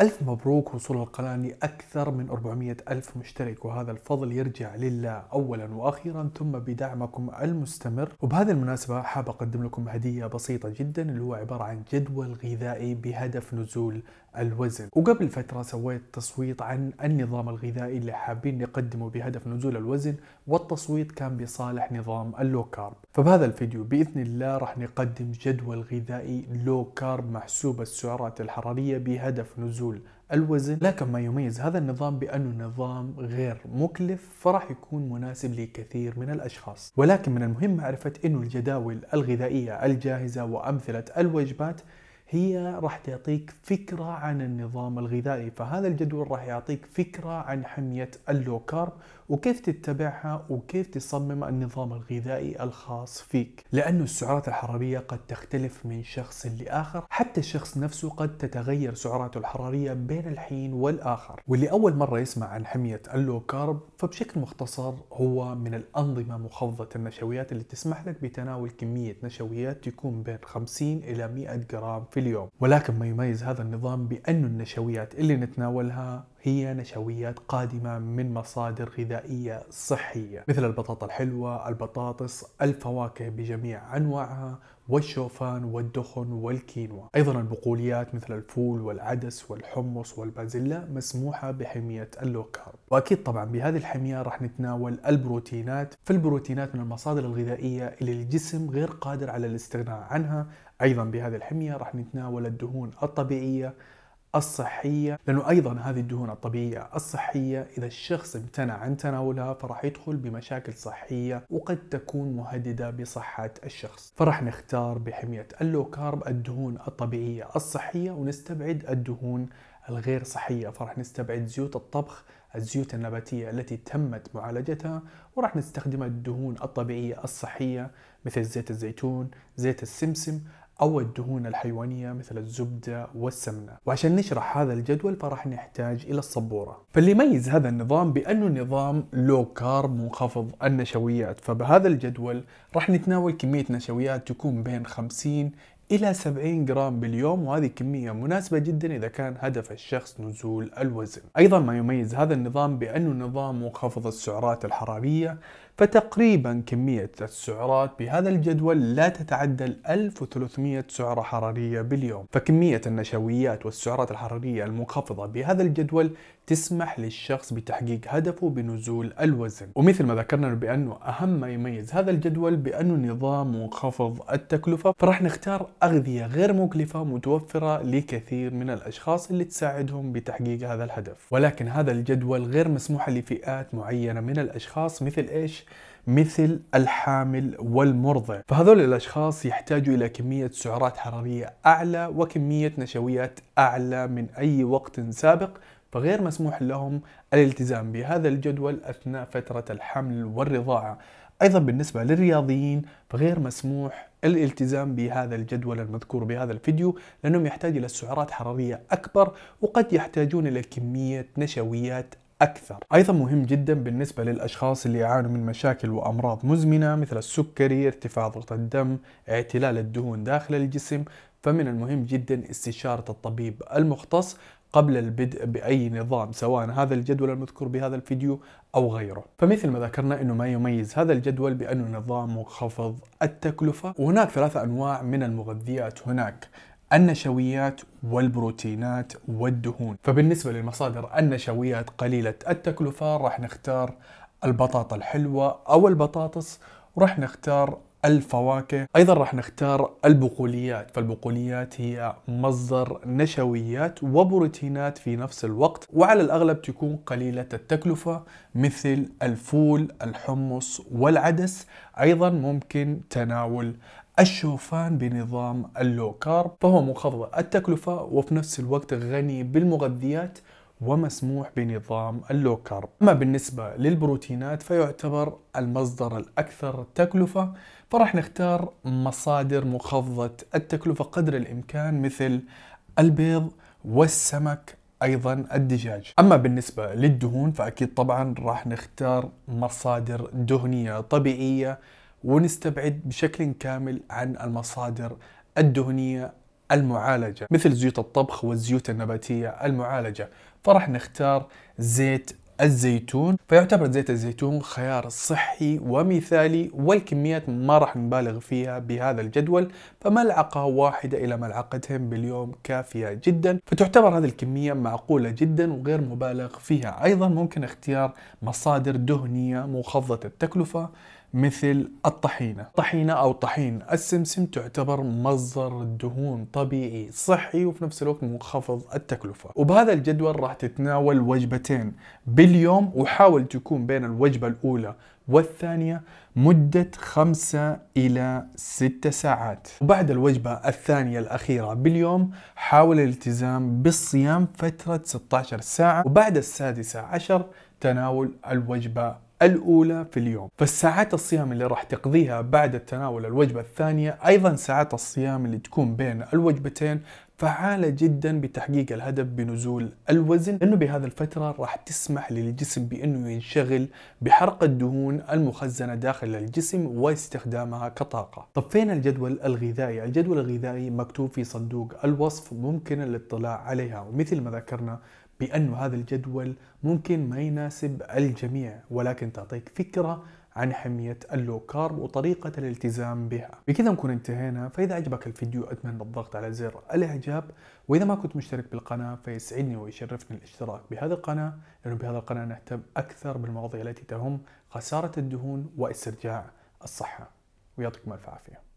ألف مبروك وصول القناة لأكثر من 400 ألف مشترك وهذا الفضل يرجع لله أولا وأخيرا ثم بدعمكم المستمر وبهذه المناسبة حاب أقدم لكم هدية بسيطة جدا اللي هو عبارة عن جدول غذائي بهدف نزول الوزن وقبل فترة سويت تصويت عن النظام الغذائي اللي حابين نقدمه بهدف نزول الوزن والتصويت كان بصالح نظام اللو كارب فبهذا الفيديو بإذن الله راح نقدم جدول غذائي لو كارب محسوب السعرات الحرارية بهدف نزول نزول الوزن لكن ما يميز هذا النظام بأنه نظام غير مكلف فراح يكون مناسب لكثير من الأشخاص ولكن من المهم معرفة أنه الجداول الغذائية الجاهزة وأمثلة الوجبات هي راح تعطيك فكرة عن النظام الغذائي فهذا الجدول راح يعطيك فكرة عن حمية اللو كارب وكيف تتبعها وكيف تصمم النظام الغذائي الخاص فيك لأن السعرات الحرارية قد تختلف من شخص لآخر حتى الشخص نفسه قد تتغير سعراته الحرارية بين الحين والآخر واللي أول مرة يسمع عن حمية اللو كارب فبشكل مختصر هو من الأنظمة مخفضة النشويات اللي تسمح لك بتناول كمية نشويات تكون بين 50 إلى 100 جرام في في اليوم ولكن ما يميز هذا النظام بأن النشويات اللي نتناولها هي نشويات قادمة من مصادر غذائية صحية مثل البطاطا الحلوة البطاطس الفواكه بجميع أنواعها والشوفان والدخن والكينوا أيضا البقوليات مثل الفول والعدس والحمص والبازيلا مسموحة بحمية اللوكار وأكيد طبعا بهذه الحمية راح نتناول البروتينات فالبروتينات من المصادر الغذائية اللي الجسم غير قادر على الاستغناء عنها أيضا بهذه الحمية راح نتناول الدهون الطبيعية الصحية لأنه أيضا هذه الدهون الطبيعية الصحية إذا الشخص امتنع عن تناولها فراح يدخل بمشاكل صحية وقد تكون مهددة بصحة الشخص فراح نختار بحمية اللو كارب الدهون الطبيعية الصحية ونستبعد الدهون الغير صحية فراح نستبعد زيوت الطبخ الزيوت النباتية التي تمت معالجتها وراح نستخدم الدهون الطبيعية الصحية مثل زيت الزيتون زيت السمسم أو الدهون الحيوانية مثل الزبدة والسمنة وعشان نشرح هذا الجدول فراح نحتاج إلى السبورة فاللي يميز هذا النظام بأنه نظام لو كارب منخفض النشويات فبهذا الجدول راح نتناول كمية نشويات تكون بين 50 إلى 70 جرام باليوم وهذه كمية مناسبة جدا إذا كان هدف الشخص نزول الوزن أيضا ما يميز هذا النظام بأنه نظام منخفض السعرات الحرارية فتقريبا كمية السعرات بهذا الجدول لا تتعدى ال 1300 سعرة حرارية باليوم فكمية النشويات والسعرات الحرارية المنخفضة بهذا الجدول تسمح للشخص بتحقيق هدفه بنزول الوزن ومثل ما ذكرنا بأنه أهم ما يميز هذا الجدول بأنه نظام منخفض التكلفة فراح نختار أغذية غير مكلفة متوفرة لكثير من الأشخاص اللي تساعدهم بتحقيق هذا الهدف ولكن هذا الجدول غير مسموح لفئات معينة من الأشخاص مثل إيش؟ مثل الحامل والمرضع فهذول الأشخاص يحتاجوا إلى كمية سعرات حرارية أعلى وكمية نشويات أعلى من أي وقت سابق فغير مسموح لهم الالتزام بهذا الجدول أثناء فترة الحمل والرضاعة أيضا بالنسبة للرياضيين فغير مسموح الالتزام بهذا الجدول المذكور بهذا الفيديو لأنهم يحتاج إلى سعرات حرارية أكبر وقد يحتاجون إلى كمية نشويات أكثر أيضا مهم جدا بالنسبة للأشخاص اللي يعانوا من مشاكل وأمراض مزمنة مثل السكري ارتفاع ضغط الدم اعتلال الدهون داخل الجسم فمن المهم جدا استشارة الطبيب المختص قبل البدء بأي نظام سواء هذا الجدول المذكور بهذا الفيديو أو غيره فمثل ما ذكرنا أنه ما يميز هذا الجدول بأنه نظام منخفض التكلفة وهناك ثلاثة أنواع من المغذيات هناك النشويات والبروتينات والدهون فبالنسبة للمصادر النشويات قليلة التكلفة راح نختار البطاطا الحلوة أو البطاطس وراح نختار الفواكه ايضا راح نختار البقوليات فالبقوليات هي مصدر نشويات وبروتينات في نفس الوقت وعلى الاغلب تكون قليله التكلفه مثل الفول الحمص والعدس ايضا ممكن تناول الشوفان بنظام اللو كارب فهو منخفض التكلفة وفي نفس الوقت غني بالمغذيات ومسموح بنظام اللو كارب أما بالنسبة للبروتينات فيعتبر المصدر الأكثر تكلفة فرح نختار مصادر منخفضة التكلفة قدر الإمكان مثل البيض والسمك ايضا الدجاج اما بالنسبه للدهون فاكيد طبعا راح نختار مصادر دهنيه طبيعيه ونستبعد بشكل كامل عن المصادر الدهنية المعالجة مثل زيوت الطبخ والزيوت النباتية المعالجة فراح نختار زيت الزيتون فيعتبر زيت الزيتون خيار صحي ومثالي والكميات ما راح نبالغ فيها بهذا الجدول فملعقة واحدة إلى ملعقتين باليوم كافية جدا فتعتبر هذه الكمية معقولة جدا وغير مبالغ فيها أيضا ممكن اختيار مصادر دهنية منخفضة التكلفة مثل الطحينة الطحينة أو طحين السمسم تعتبر مصدر دهون طبيعي صحي وفي نفس الوقت منخفض التكلفة وبهذا الجدول راح تتناول وجبتين باليوم وحاول تكون بين الوجبة الأولى والثانية مدة خمسة إلى ستة ساعات وبعد الوجبة الثانية الأخيرة باليوم حاول الالتزام بالصيام فترة 16 ساعة وبعد السادسة عشر تناول الوجبة الأولى في اليوم فالساعات الصيام اللي راح تقضيها بعد تناول الوجبة الثانية أيضا ساعات الصيام اللي تكون بين الوجبتين فعالة جدا بتحقيق الهدف بنزول الوزن لأنه بهذه الفترة راح تسمح للجسم بأنه ينشغل بحرق الدهون المخزنة داخل الجسم واستخدامها كطاقة طب فين الجدول الغذائي؟ الجدول الغذائي مكتوب في صندوق الوصف ممكن الاطلاع عليها ومثل ما ذكرنا بأنه هذا الجدول ممكن ما يناسب الجميع ولكن تعطيك فكرة عن حمية اللو كارب وطريقة الالتزام بها بكذا نكون انتهينا فإذا عجبك الفيديو أتمنى الضغط على زر الإعجاب وإذا ما كنت مشترك بالقناة فيسعدني ويشرفني الاشتراك بهذه القناة لأنه بهذه القناة نهتم أكثر بالمواضيع التي تهم خسارة الدهون واسترجاع الصحة ويعطيكم ألف عافية